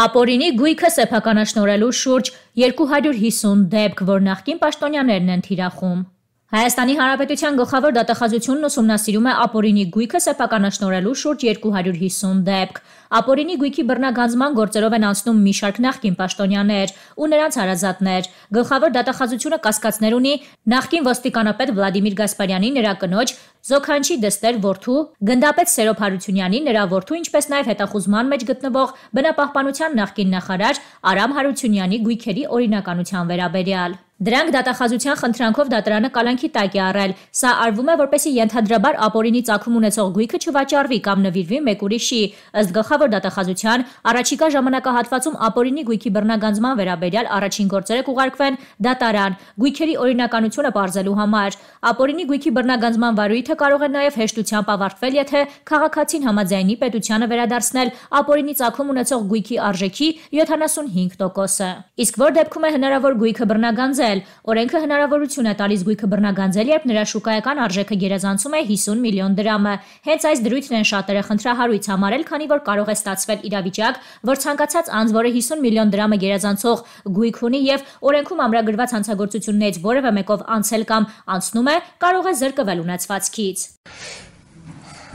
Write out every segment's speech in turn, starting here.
Ապորինի գույքը սեփականաշնորելու շուրջ 250 դեպք, որ նախկին պաշտոնյաներն են թիրախում։ Հայաստանի Հանրապետության գլխավոր դատախազությունն ուսումնասիրում է ապօրինի գույքը սեփականաշնորելու շուրջ 250 դեպք։ Ապօրինի գույքի բռնագանձման գործերով են անցնում մի շարք նախկին պաշտոնյաներ ու նրանց հարազատներ։ Գլխավոր դատախազությունը կասկածներ ունի նախկին ոստիկանապետ Վլադիմիր Գասպարյանի նրա կնոջ Զոքանչի դստեր որդու գնդապետ Սերոբ Հարությունյանի նրա որդու ինչպես նաև հետախուզման մեջ գտնվող բնապահպանության նախկին նախարար Արամ Հարությունյանի գույքերի օրինականության վերաբերյալ։ Դրանք դատախազության խնդրանքով դատարանը կալանքի տակ է առել։ Սա արվում է, որպեսի ենթադրաբար ապօրինի ծագում ունեցող գույքը չվաճառվի կամ նվիրվի մեկ ուրիշի։ Ըստ գլխավոր դատախազության, առաջիկա ժամանակահատվածում ապօրինի գույքի բռնագանձման վերաբերյալ առաջին գործերը կուղարկվեն դատարան՝ գույքերի օրինականությունը բարձելու համար։ Ապօրինի գույքի բռնագանձման վարույթը կարող է նաև հեշտությամբ ավարտվել, եթե քաղաքացին համաձայնի պետությանը վերադարձնել ապօրինի ծագում ունեցող գույքի արժեքի 75%-ը։ Իսկ որ դեպքում է հնարավոր գույքը բռնագանձել, մտցնել։ Օրենքը հնարավորություն է տալիս գույքը բռնագանձել, երբ նրա շուկայական արժեքը գերազանցում է 50 միլիոն դրամը։ Հենց այս դրույթն են շատերը խնդրահարույց համարել, քանի որ կարող է ստացվել իրավիճակ, որ ցանկացած անձ, որը 50 միլիոն դրամը գերազանցող գույք ունի եւ օրենքում ամրագրված հանցագործություններից որևէ մեկով անցել կամ անցնում է, կարող է զրկվել ունեցվածքից։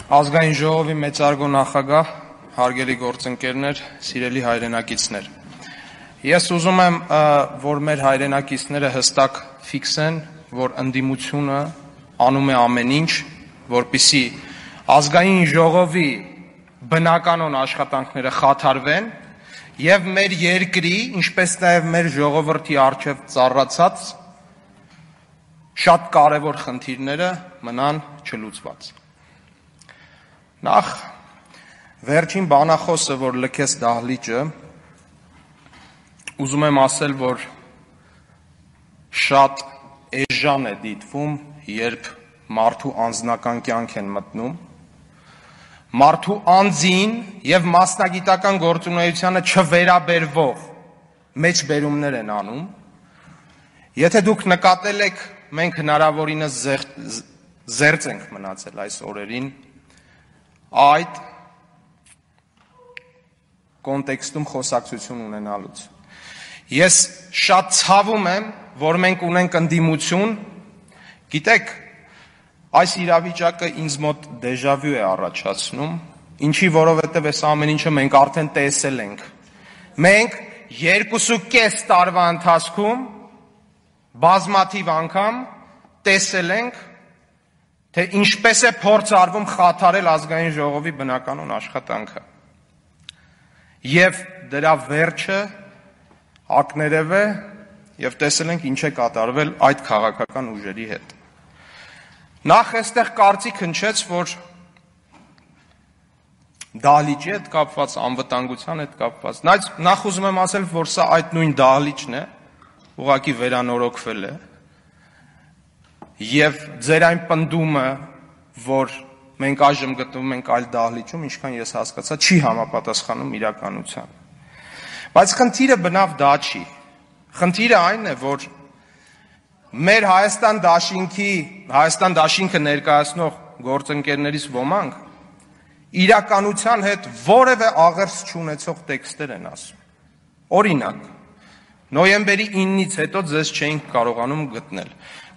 Ազգային ժողովի մեծարգո նախագահ, հարգելի գործընկերներ, սիրելի հայրենակիցներ։ Ես ուզում եմ, որ մեր հայրենակիցները հստակ ֆիքսեն, որ ընդդիմությունը անում է ամեն ինչ, որպիսի ազգային ժողովի բնականոն աշխատանքները խաթարվեն եւ մեր երկրի, ինչպես նաեւ մեր ժողովրդի արժեվ ծառացած շատ կարևոր խնդիրները մնան չլուծված։ Նախ վերջին բանախոսը, որ լքես դահլիճը, ուզում եմ ասել, որ շատ էժան է դիտվում, երբ մարդու անձնական կյանք են մտնում։ Մարդու անձին եւ մասնագիտական գործունեությանը չվերաբերվող մեջբերումներ են անում։ Եթե դուք նկատել եք, մենք հնարավորինս զերծ ենք մնացել այս օրերին այդ կոնտեքստում խոսակցություն ունենալուց։ Ես շատ ցավում եմ, որ մենք ունենք ընդդիմություն։ Գիտեք, այս իրավիճակը ինձ մոտ դեժավյու է առաջացնում, ինչի որովհետև այս ամեն ինչը մենք արդեն տեսել ենք։ Մենք 2.5 տարվա ընթացքում բազմաթիվ անգամ տեսել ենք թե ինչպես է փորձ արվում խաթարել ազգային ժողովի բնականոն աշխատանքը։ Եվ դրա վերջը ակներև է եւ տեսել ենք ինչ է կատարվել այդ քաղաքական ուժերի հետ։ Նախ էստեղ կարծիք հնչեց, որ դահլիճի հետ կապված, անվտանգության հետ կապված։ Բայց նախ ուզում եմ ասել, որ սա այդ նույն դահլիճն է, ուղակի վերանորոգվել է։ Եվ ձեր այն պնդումը, որ մենք այժմ գտնվում ենք այլ դահլիճում, ինչքան ես հասկացա, չի համապատասխանում իրականությանը։ Բայց խնդիրը բնավ դա չի։ Խնդիրը այն է, որ մեր Հայաստան դաշինքի, Հայաստան դաշինքը ներկայացնող գործընկերներից ոմանք իրականության հետ որևէ աղերս չունեցող տեքստեր են ասում։ Օրինակ, նոյեմբերի 9-ից հետո ձեզ չէինք կարողանում գտնել։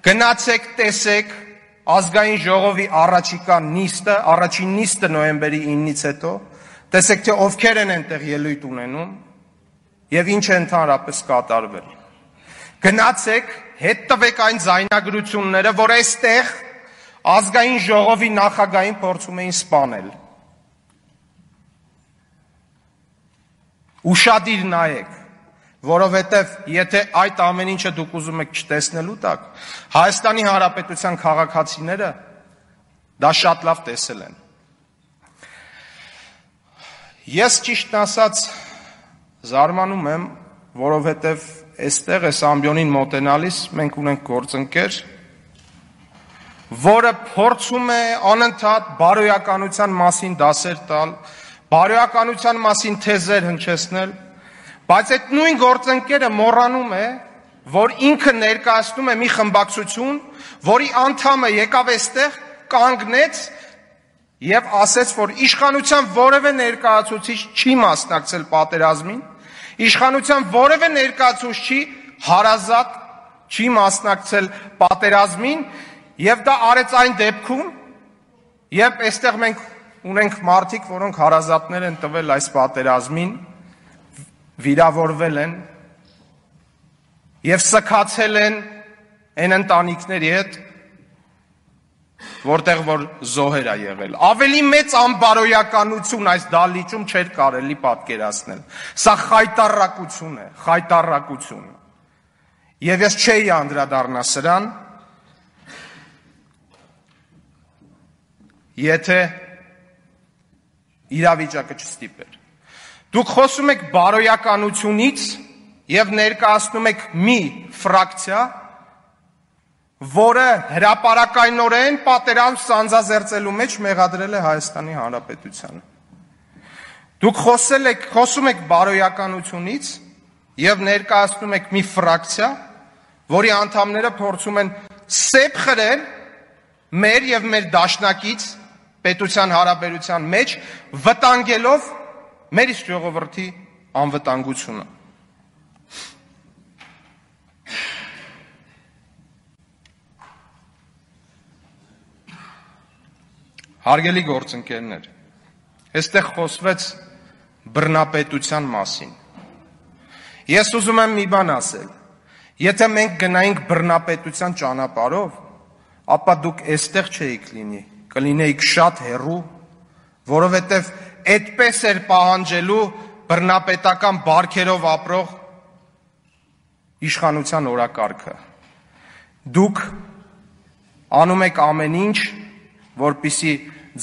Գնացեք, տեսեք ազգային ժողովի առաջիկա նիստը, առաջին նիստը նոյեմբերի 9-ից հետո, տեսեք թե ովքեր են այնտեղ ելույթ ունենում, եւ ինչ է ընդհանրապես կատարվել։ Գնացեք, հետ տվեք այն զայնագրությունները, որ այստեղ ազգային ժողովի նախագահային փորձում էին սպանել։ Ուշադիր նայեք, որովհետև եթե այդ ամեն ինչը դուք ուզում եք չտեսնելու տակ, Հայաստանի Հանրապետության քաղաքացիները դա շատ լավ տեսել են։ Ես ճիշտ ասած Զարմանում եմ, որովհետև այստեղ էս ամբյոնին մոտենալիս մենք ունենք գործընկեր, որը փորձում է անընդհատ բարոյականության մասին դասեր տալ, բարոյականության մասին թեզեր հնչեցնել, բայց այդ նույն գործընկերը մոռանում է, որ ինքը ներկայացնում է մի խմբակցություն, որի անդամը եկավ այստեղ կանգնեց եւ ասեց, որ իշխանության որևէ ներկայացուցիչ չի մասնակցել պատերազմին, իշխանության որևէ ներկայացուցիչ հարազատ չի մասնակցել պատերազմին եւ դա արեց այն դեպքում, երբ այստեղ մենք ունենք մարդիկ, որոնք հարազատներ են տվել այս պատերազմին, վիրավորվել են եւ սքացել են այն ընտանիքների հետ, որտեղ որ զոհեր է եղել։ Ավելի մեծ անբարոյականություն այս դալիճում չէր կարելի պատկերացնել։ Սա խայտարակություն է, խայտարակություն։ Եվ ես չէի անդրադառնա սրան, եթե իրավիճակը չստիպեր։ Դուք խոսում եք բարոյականությունից եւ ներկայացնում եք մի ֆրակցիա, որը հրաապարականորեն պատերազմ սանձազերծելու մեջ մեղադրել է Հայաստանի Հանրապետությանը։ Դուք խոսել եք, խոսում եք բարոյականությունից եւ ներկայացնում եք մի ֆրակցիա, որի անդամները փորձում են սեփ խրել մեր եւ մեր դաշնակից պետության հարաբերության մեջ վտանգելով մեր իսկ ժողովրդի անվտանգությունը։ Հարգելի գործընկերներ, այստեղ խոսվեց բռնապետության մասին։ Ես ուզում եմ մի բան ասել։ Եթե մենք գնայինք բռնապետության ճանապարով, ապա դուք այստեղ չէիք լինի, կլինեիք շատ հեռու, որովհետև այդպես էր պահանջելու բռնապետական բարքերով ապրող իշխանության օրակարգը։ Դուք անում եք ամեն ինչ, որpիսի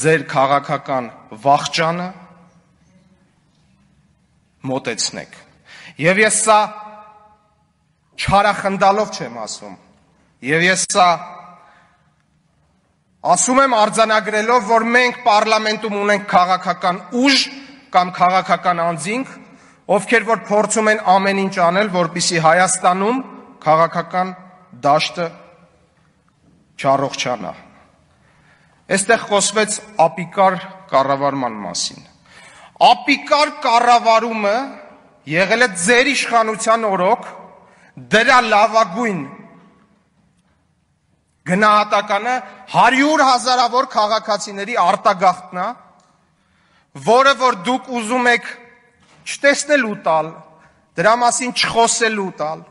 ձեր քաղաքական վախճանը մոտեցնեք։ Եվ ես սա չարախնդալով չեմ ասում։ Եվ ես սա ասում եմ արձանագրելով, որ մենք parlamentum ունենք քաղաքական ուժ կամ քաղաքական անձինք, ովքեր որ փորձում են ամեն ինչ անել, որպիսի Հայաստանում քաղաքական դաշտը չառողջանա։ չա Այստեղ խոսվեց ապիկար կառավարման մասին։ Ապիկար կառավարումը եղել է ձեր իշխանության օրոք դրա լավագույն գնահատականը 100 հազարավոր քաղաքացիների արտագաղթն է, որը որ դուք ուզում եք չտեսնելու տալ, դրա մասին չխոսելու տալ,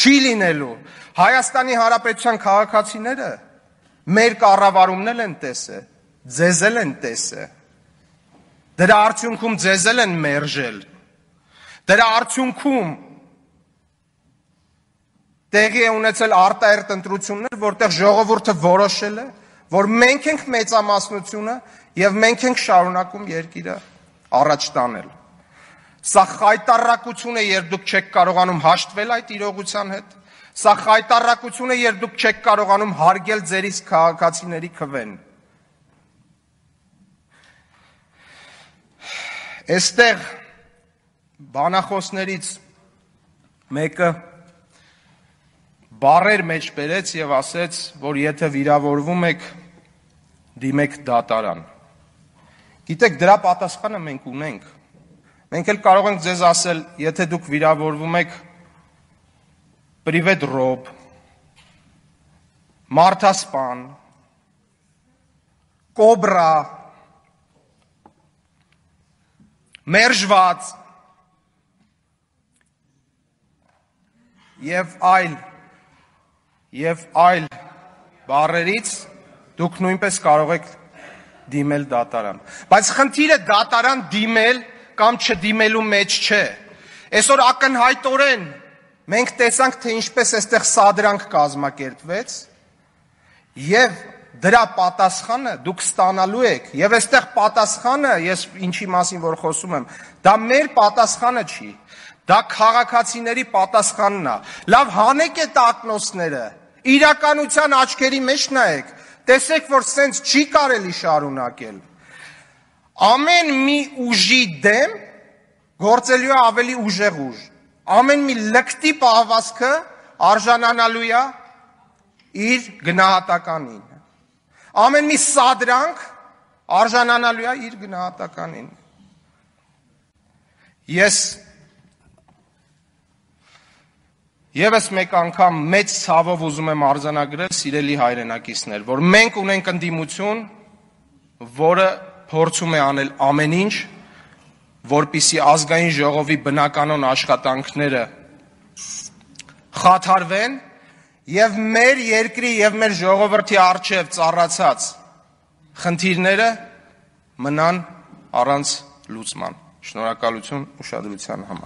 չի լինելու։ Հայաստանի Հանրապետության քաղաքացիները Մեր կառավարումն էլ են տեսը, ձեզ էլ են տեսը։ Դրա արդյունքում ձեզ էլ են մերժել։ Դրա արդյունքում տեղի է ունեցել արտահերտ ընտրություններ, որտեղ ժողովուրդը որոշել է, որ մենք ենք մեծամասնությունը եւ մենք ենք շարունակում երկիրը առաջ տանել։ Սա խայտարակություն է, երբ դուք չեք կարողանում հաշտվել այդ իրողության հետ Սա խայտարակություն է, երբ դուք չեք կարողանում հարգել ձերից քաղաքացիների քվեն։ Այստեղ բանախոսներից մեկը բարեր մեջ բերեց եւ ասեց, որ եթե վիրավորվում եք, դիմեք դատարան։ Գիտեք, դրա պատասխանը մենք ունենք։ Մենք էլ կարող ենք ձեզ ասել, եթե դուք վիրավորվում եք, պրիվեդրոբ, մարտասպան, կոբրա, մերժված եւ այլ եւ այլ բարերից դուք նույնպես կարող եք դիմել դատարան։ Բայց խնդիրը դատարան դիմել կամ չդիմելու մեջ չէ։ Այսօր ակնհայտորեն Մենք տեսանք, թե ինչպես այստեղ սադրանք կազմակերպվեց եւ դրա պատասխանը դուք ստանալու եք եւ այստեղ պատասխանը ես ինչի մասին որ խոսում եմ դա մեր պատասխանը չի դա քաղաքացիների պատասխանն է լավ հանեք այդ ակնոցները իրականության աչքերի մեջ նայեք տեսեք որ սենց չի կարելի շարունակել ամեն մի ուժի դեմ գործելու է ավելի ուժեղ ուժ ամեն մի լկտի պահվածքը արժանանալու է իր գնահատականին։ Ամեն մի սադրանք արժանանալու է իր գնահատականին։ Ես Եվս մեկ անգամ մեծ ցավով ուզում եմ արձանագրել սիրելի հայրենակիցներ, որ մենք ունենք ընդդիմություն, որը փորձում է անել ամեն ինչ, որպիսի ազգային ժողովի բնականոն աշխատանքները խաթարվեն եւ մեր երկրի եւ մեր ժողովրդի արժեվ ծառացած խնդիրները մնան առանց լուծման։ Շնորհակալություն ուշադրության համար։